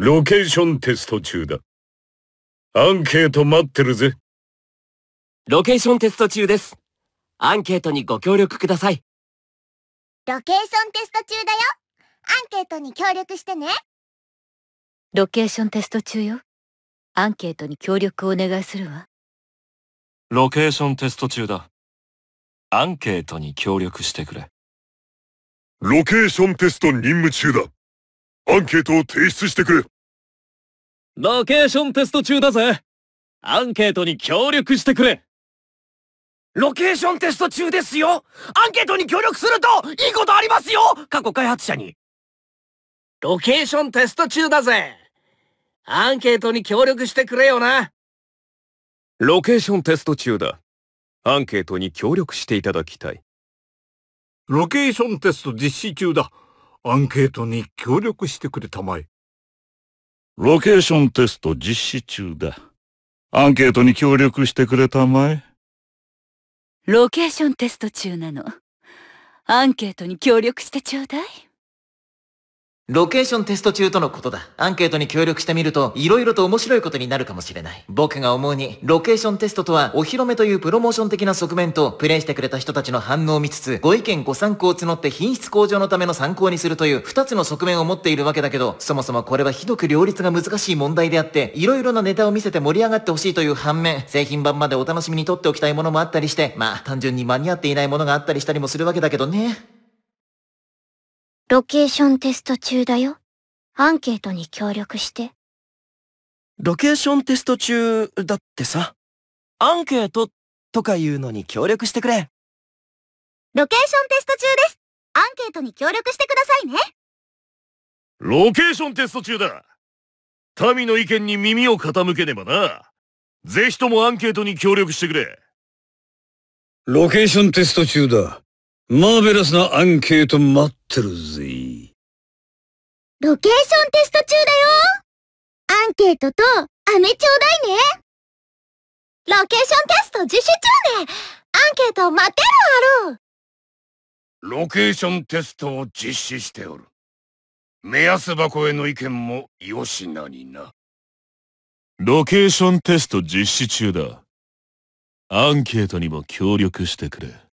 ロケーションテスト中だ。アンケート待ってるぜ。ロケーションテスト中です。アンケートにご協力ください。ロケーションテスト中だよ。アンケートに協力してね。ロケーションテスト中よ。アンケートに協力をお願いするわ。ロケーションテスト中だ。アンケートに協力してくれ。ロケーションテスト任務中だ。アンケートを提出してくれロケーションテスト中だぜアンケートに協力してくれロケーションテスト中ですよアンケートに協力するといいことありますよ過去開発者にロケーションテスト中だぜアンケートに協力してくれよなロケーションテスト中だアンケートに協力していただきたいロケーションテスト実施中だアンケートに協力してくれたまえ。ロケーションテスト実施中だ。アンケートに協力してくれたまえ。ロケーションテスト中なの。アンケートに協力してちょうだい。ロケーションテスト中とのことだ。アンケートに協力してみると、色々と面白いことになるかもしれない。僕が思うに、ロケーションテストとは、お披露目というプロモーション的な側面と、プレイしてくれた人たちの反応を見つつ、ご意見ご参考を募って品質向上のための参考にするという、二つの側面を持っているわけだけど、そもそもこれはひどく両立が難しい問題であって、いろいろなネタを見せて盛り上がってほしいという反面、製品版までお楽しみに取っておきたいものもあったりして、まあ、単純に間に合っていないものがあったりしたりもするわけだけどね。ロケーションテスト中だよ。アンケートに協力して。ロケーションテスト中だってさ。アンケートとかいうのに協力してくれ。ロケーションテスト中です。アンケートに協力してくださいね。ロケーションテスト中だ。民の意見に耳を傾けねばな。ぜひともアンケートに協力してくれ。ロケーションテスト中だ。マーベラスなアンケート待ってるぜ。ロケーションテスト中だよアンケートと、アメちょうだいねロケーションテスト実施中ねアンケート待ってるあるロケーションテストを実施しておる。目安箱への意見もよしなにな。ロケーションテスト実施中だ。アンケートにも協力してくれ。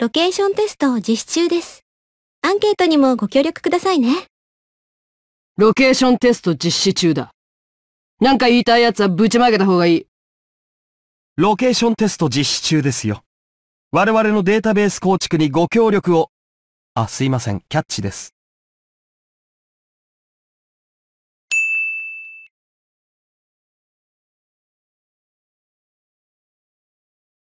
ロケーションテストを実施中です。アンケートにもご協力くださいね。ロケーションテスト実施中だ。なんか言いたい奴はぶちまけた方がいい。ロケーションテスト実施中ですよ。我々のデータベース構築にご協力を。あ、すいません、キャッチです。